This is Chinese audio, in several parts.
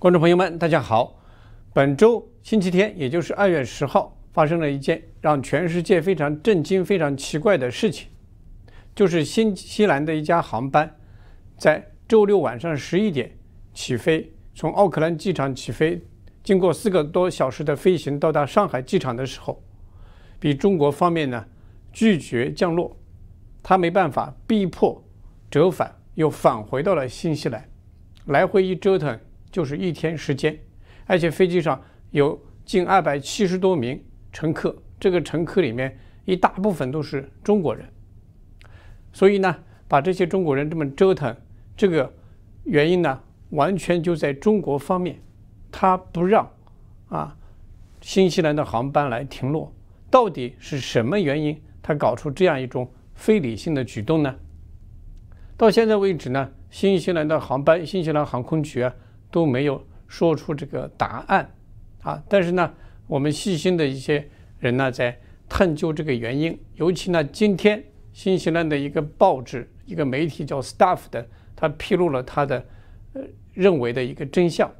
观众朋友们，大家好！本周星期天，也就是二月十号，发生了一件让全世界非常震惊、非常奇怪的事情，就是新西兰的一家航班，在周六晚上十一点起飞，从奥克兰机场起飞，经过四个多小时的飞行，到达上海机场的时候，比中国方面呢拒绝降落，他没办法逼迫折返，又返回到了新西兰，来回一折腾。就是一天时间，而且飞机上有近二百七十多名乘客，这个乘客里面一大部分都是中国人，所以呢，把这些中国人这么折腾，这个原因呢，完全就在中国方面，他不让啊，新西兰的航班来停落，到底是什么原因？他搞出这样一种非理性的举动呢？到现在为止呢，新西兰的航班，新西兰航空局啊。都没有说出这个答案，啊，但是呢，我们细心的一些人呢，在探究这个原因。尤其呢，今天新西兰的一个报纸、一个媒体叫 s t a f f 的，他披露了他的呃认为的一个真相。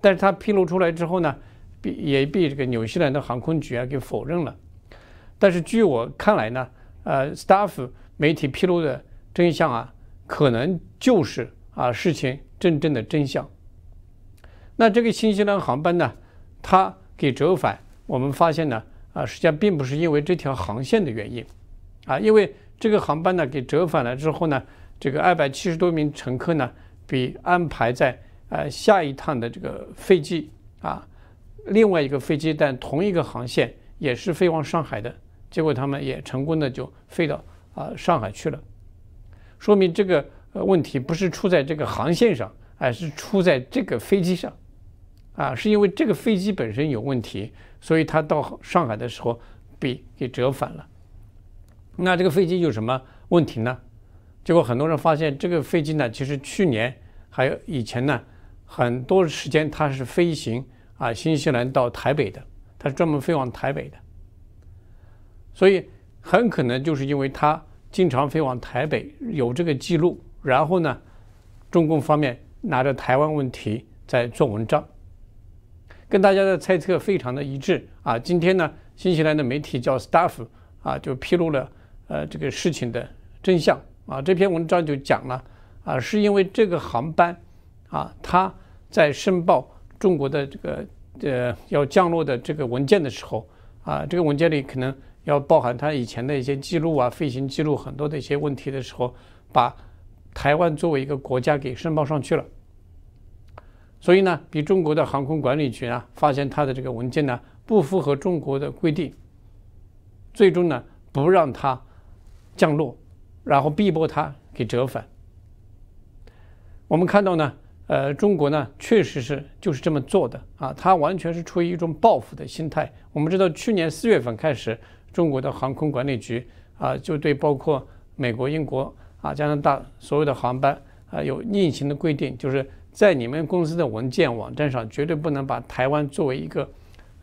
但是他披露出来之后呢，被也被这个纽西兰的航空局啊给否认了。但是据我看来呢，呃 s t a f f 媒体披露的真相啊，可能就是啊事情真正的真相。那这个新西兰航班呢，它给折返，我们发现呢，啊，实际上并不是因为这条航线的原因，啊，因为这个航班呢给折返了之后呢，这个二百七十多名乘客呢，被安排在呃下一趟的这个飞机啊，另外一个飞机，但同一个航线也是飞往上海的，结果他们也成功的就飞到啊上海去了，说明这个问题不是出在这个航线上，而是出在这个飞机上。啊，是因为这个飞机本身有问题，所以他到上海的时候被给折返了。那这个飞机有什么问题呢？结果很多人发现，这个飞机呢，其实去年还有以前呢，很多时间它是飞行啊，新西兰到台北的，它是专门飞往台北的。所以很可能就是因为它经常飞往台北，有这个记录，然后呢，中共方面拿着台湾问题在做文章。跟大家的猜测非常的一致啊！今天呢，新西兰的媒体叫 s t a f f 啊，就披露了呃这个事情的真相啊。这篇文章就讲了啊，是因为这个航班啊，他在申报中国的这个呃要降落的这个文件的时候啊，这个文件里可能要包含他以前的一些记录啊，飞行记录很多的一些问题的时候，把台湾作为一个国家给申报上去了。所以呢，比中国的航空管理局啊，发现它的这个文件呢不符合中国的规定，最终呢不让他降落，然后逼迫他给折返。我们看到呢，呃，中国呢确实是就是这么做的啊，他完全是出于一种报复的心态。我们知道，去年四月份开始，中国的航空管理局啊就对包括美国、英国啊、加拿大所有的航班啊有逆行的规定，就是。在你们公司的文件网站上，绝对不能把台湾作为一个，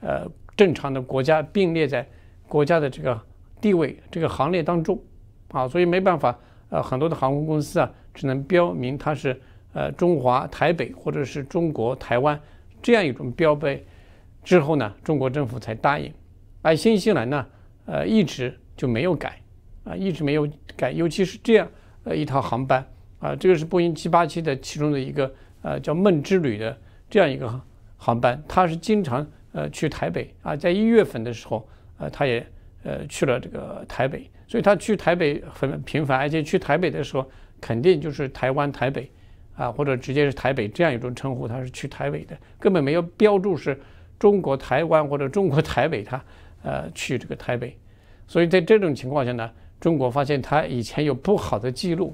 呃，正常的国家并列在国家的这个地位这个行列当中，啊，所以没办法，呃，很多的航空公司啊，只能标明它是呃中华台北或者是中国台湾这样一种标碑，之后呢，中国政府才答应，而新西兰呢，呃，一直就没有改，啊，一直没有改，尤其是这样呃一套航班，啊，这个是波音七八七的其中的一个。呃，叫梦之旅的这样一个航班，他是经常呃去台北啊，在一月份的时候，呃，他也呃去了这个台北，所以他去台北很频繁，而且去台北的时候，肯定就是台湾台北啊，或者直接是台北这样一种称呼，他是去台北的，根本没有标注是中国台湾或者中国台北，他呃去这个台北，所以在这种情况下呢，中国发现他以前有不好的记录。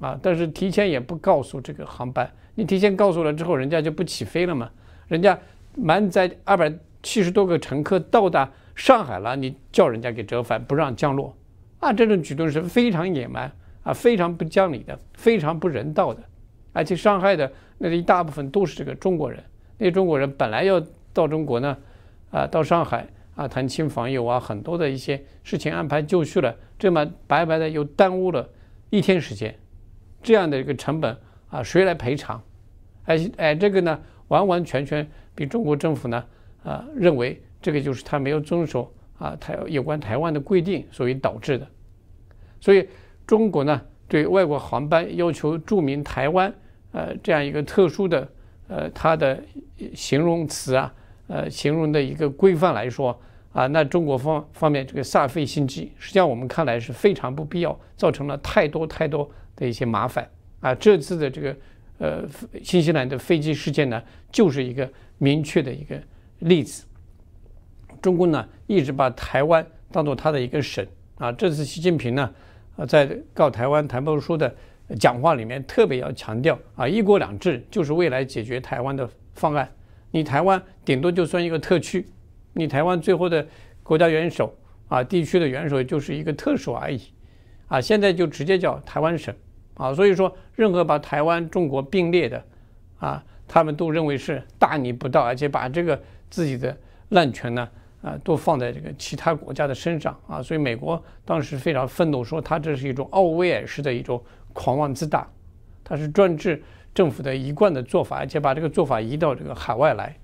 啊！但是提前也不告诉这个航班，你提前告诉了之后，人家就不起飞了嘛？人家满载二百七十多个乘客到达上海了，你叫人家给折返，不让降落？啊，这种举动是非常野蛮啊，非常不讲理的，非常不人道的，而且伤害的那一大部分都是这个中国人，那中国人本来要到中国呢，啊，到上海啊，谈亲访友啊，很多的一些事情安排就绪了，这么白白的又耽误了一天时间。这样的一个成本啊，谁来赔偿？哎哎，这个呢，完完全全，比中国政府呢啊，认为这个就是他没有遵守啊台有关台湾的规定，所以导致的。所以中国呢，对外国航班要求注明台湾，呃，这样一个特殊的呃它的形容词啊，呃，形容的一个规范来说啊，那中国方方面这个煞费心机，实际上我们看来是非常不必要，造成了太多太多。的一些麻烦啊，这次的这个呃新西兰的飞机事件呢，就是一个明确的一个例子。中共呢一直把台湾当做他的一个省啊，这次习近平呢呃在告台湾台胞书的讲话里面特别要强调啊，一国两制就是未来解决台湾的方案。你台湾顶多就算一个特区，你台湾最后的国家元首啊，地区的元首就是一个特首而已啊，现在就直接叫台湾省。啊，所以说，任何把台湾、中国并列的，啊，他们都认为是大逆不道，而且把这个自己的滥权呢，啊，都放在这个其他国家的身上啊。所以美国当时非常愤怒，说他这是一种奥威尔式的一种狂妄自大，他是专制政府的一贯的做法，而且把这个做法移到这个海外来，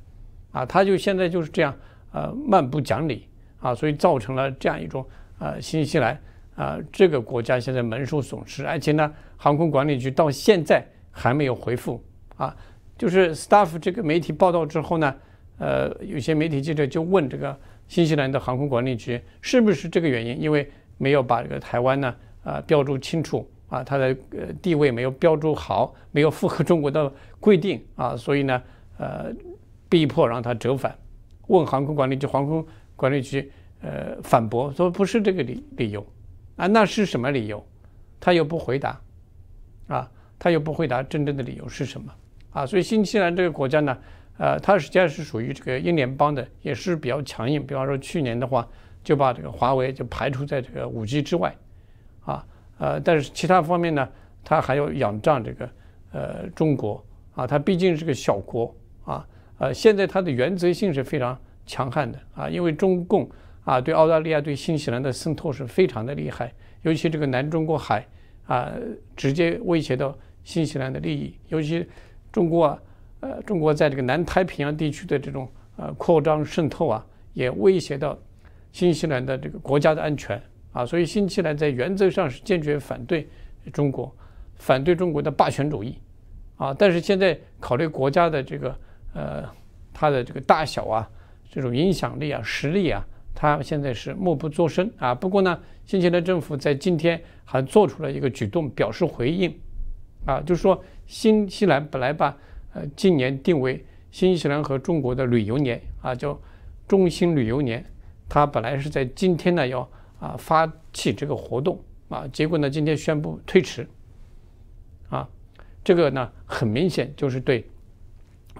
啊，他就现在就是这样，呃，蛮不讲理啊，所以造成了这样一种，呃，新西兰。啊，这个国家现在蒙受损失，而且呢，航空管理局到现在还没有回复。啊，就是 Staff 这个媒体报道之后呢，呃，有些媒体记者就问这个新西兰的航空管理局是不是这个原因，因为没有把这个台湾呢，啊，标注清楚啊，它的呃地位没有标注好，没有符合中国的规定啊，所以呢，呃，逼迫让它折返。问航空管理局，航空管理局呃反驳说不是这个理理由。啊，那是什么理由？他又不回答，啊，他又不回答真正的理由是什么？啊，所以新西兰这个国家呢，呃，它实际上是属于这个英联邦的，也是比较强硬。比方说去年的话，就把这个华为就排除在这个五 G 之外，啊，呃，但是其他方面呢，它还要仰仗这个呃中国，啊，它毕竟是个小国，啊，呃，现在它的原则性是非常强悍的，啊，因为中共。啊，对澳大利亚、对新西兰的渗透是非常的厉害，尤其这个南中国海啊，直接威胁到新西兰的利益。尤其中国，呃，中国在这个南太平洋地区的这种呃扩张渗透啊，也威胁到新西兰的这个国家的安全啊。所以，新西兰在原则上是坚决反对中国、反对中国的霸权主义啊。但是现在考虑国家的这个呃它的这个大小啊、这种影响力啊、实力啊。他现在是默不作声啊。不过呢，新西兰政府在今天还做出了一个举动，表示回应，啊，就是说新西兰本来把呃今年定为新西兰和中国的旅游年啊，叫中心旅游年。他本来是在今天呢要啊发起这个活动啊，结果呢今天宣布推迟，啊，这个呢很明显就是对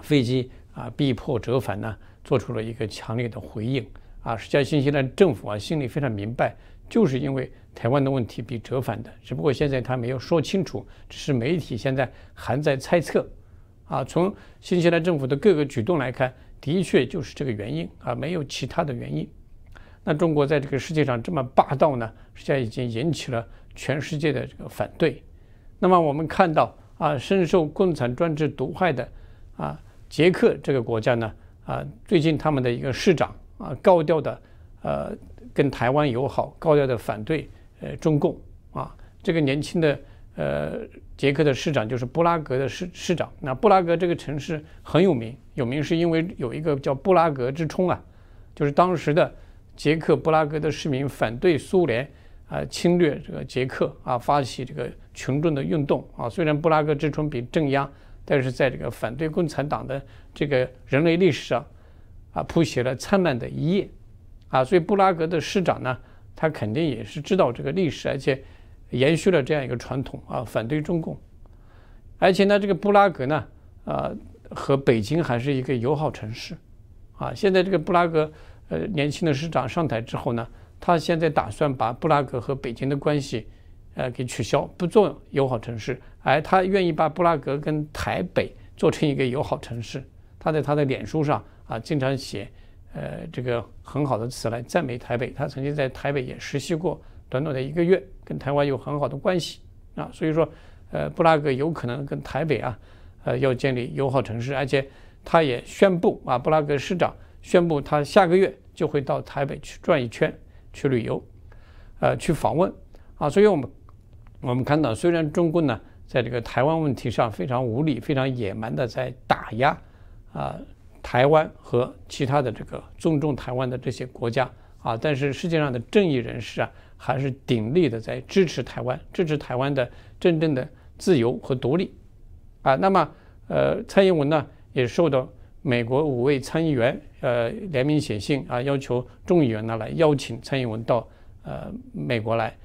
飞机啊逼迫折返呢做出了一个强烈的回应。啊，实际上新西兰政府啊心里非常明白，就是因为台湾的问题被折返的，只不过现在他没有说清楚，只是媒体现在还在猜测。啊，从新西兰政府的各个举动来看，的确就是这个原因啊，没有其他的原因。那中国在这个世界上这么霸道呢，实际上已经引起了全世界的这个反对。那么我们看到啊，深受共产专制毒害的啊捷克这个国家呢啊，最近他们的一个市长。啊，高调的，呃，跟台湾友好，高调的反对，呃，中共啊。这个年轻的，呃，捷克的市长就是布拉格的市市长。那布拉格这个城市很有名，有名是因为有一个叫布拉格之春啊，就是当时的捷克布拉格的市民反对苏联啊侵略这个捷克啊，发起这个群众的运动啊。虽然布拉格之春被镇压，但是在这个反对共产党的这个人类历史上。啊，谱写了灿烂的一页，啊，所以布拉格的市长呢，他肯定也是知道这个历史，而且延续了这样一个传统啊，反对中共，而且呢，这个布拉格呢，啊，和北京还是一个友好城市，啊，现在这个布拉格，呃，年轻的市长上台之后呢，他现在打算把布拉格和北京的关系，呃，给取消，不做友好城市，而他愿意把布拉格跟台北做成一个友好城市，他在他的脸书上。啊，经常写，呃，这个很好的词来赞美台北。他曾经在台北也实习过，短短的一个月，跟台湾有很好的关系啊。所以说，呃，布拉格有可能跟台北啊，呃，要建立友好城市，而且他也宣布啊，布拉格市长宣布他下个月就会到台北去转一圈，去旅游，呃，去访问啊。所以我们我们看到，虽然中共呢，在这个台湾问题上非常无理、非常野蛮的在打压啊。台湾和其他的这个尊重台湾的这些国家啊，但是世界上的正义人士啊，还是鼎力的在支持台湾，支持台湾的真正的自由和独立啊。那么，呃，蔡英文呢，也受到美国五位参议员呃联名写信啊，要求众议员呢来邀请蔡英文到呃美国来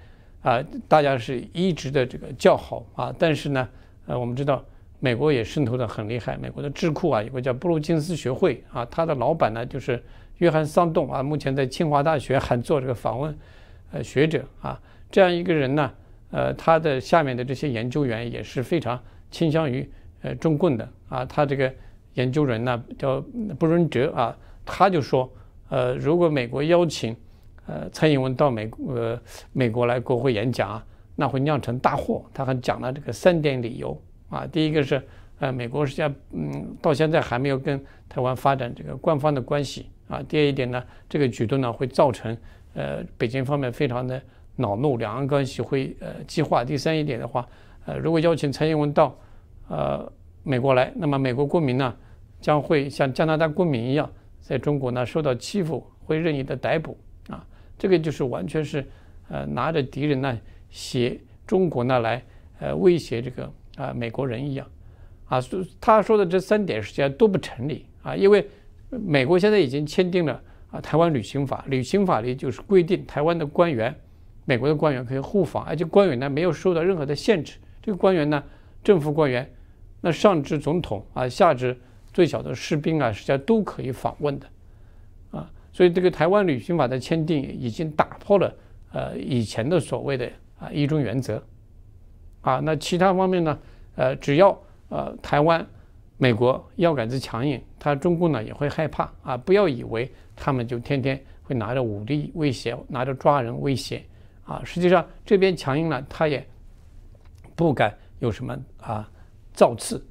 啊，大家是一直的这个叫好啊。但是呢，呃，我们知道。美国也渗透得很厉害。美国的智库啊，有个叫布鲁金斯学会啊，他的老板呢就是约翰桑顿啊，目前在清华大学还做这个访问，呃，学者啊，这样一个人呢，呃，他的下面的这些研究员也是非常倾向于呃中共的啊。他这个研究人呢叫布伦哲啊，他就说，呃，如果美国邀请，呃，蔡英文到美呃美国来国会演讲啊，那会酿成大祸。他还讲了这个三点理由。啊，第一个是，呃，美国是在嗯，到现在还没有跟台湾发展这个官方的关系啊。第二一点呢，这个举动呢会造成呃北京方面非常的恼怒，两岸关系会呃激化。第三一点的话，呃，如果邀请蔡英文到呃美国来，那么美国公民呢将会像加拿大公民一样，在中国呢受到欺负，会任意的逮捕啊。这个就是完全是呃拿着敌人呢挟中国呢来呃威胁这个。啊，美国人一样，啊，他说的这三点实际上都不成立啊，因为美国现在已经签订了啊《台湾旅行法》，旅行法里就是规定台湾的官员、美国的官员可以互访，而且官员呢没有受到任何的限制，这个官员呢，政府官员，那上至总统啊，下至最小的士兵啊，实际上都可以访问的，啊，所以这个《台湾旅行法》的签订已经打破了呃以前的所谓的啊“一中原则”。啊，那其他方面呢？呃，只要呃台湾、美国要杆子强硬，他中共呢也会害怕啊。不要以为他们就天天会拿着武力威胁，拿着抓人威胁啊。实际上这边强硬了，他也不敢有什么啊造次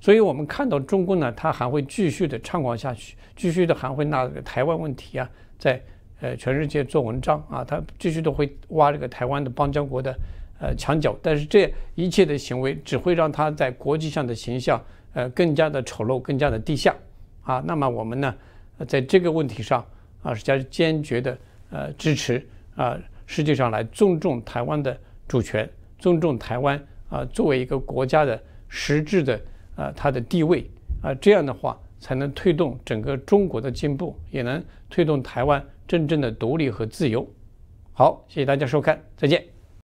所以我们看到中共呢，他还会继续的猖狂下去，继续的还会拿这个台湾问题啊，在呃全世界做文章啊。他继续的会挖这个台湾的邦交国的。呃，墙角，但是这一切的行为只会让他在国际上的形象，呃，更加的丑陋，更加的低下，啊，那么我们呢，在这个问题上啊，是坚决的，呃，支持啊，世界上来尊重台湾的主权，尊重台湾啊，作为一个国家的实质的啊，它的地位啊，这样的话才能推动整个中国的进步，也能推动台湾真正的独立和自由。好，谢谢大家收看，再见。